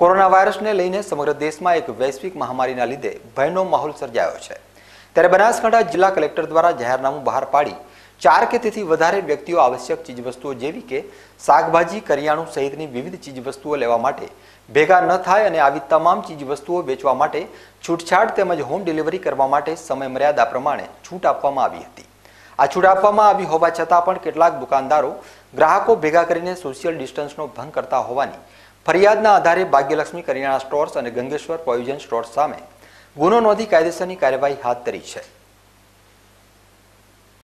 corona વાયરસને લઈને સમગ્ર દેશમાં એક વૈશ્વિક મહામારીના લીધે ભયનો માહોલ સર્જાયો છે ત્યારે બનાસકાંઠા જિલ્લા કલેક્ટર દ્વારા જાહેરનામું બહાર પાડી ચાર કે તેથી વધારે વ્યક્તિઓ આવશ્યક ચીજવસ્તુઓ જેવી કે શાકભાજી કરિયાણું સહિતની વિવિધ ચીજવસ્તુઓ લેવા માટે ભેગા ન થાય અને આવી તમામ ચીજવસ્તુઓ વેચવા માટે છૂટછાટ તેમજ હોમ ડિલિવરી કરવા માટે સમય મર્યાદા પ્રમાણે છૂટ આપવામાં આવી હતી આ છૂટ આપવામાં આવી હોવા છતાં પણ કેટલાક દુકાનદારો ગ્રાહકો ભેગા કરીને સોશિયલ ડિસ્ટન્સનો ભંગ કરતા હોવાની ફરિયાદના આધારે ભાગ્યલક્ષ્મી કરિયાણા સ્ટોર્સ અને ગંગેશ્વર પ્રોવિઝન સ્ટોર્સ સામે ગુનો નોંધી કાયદેસરની કાર્યવાહી હાથ ધરી છે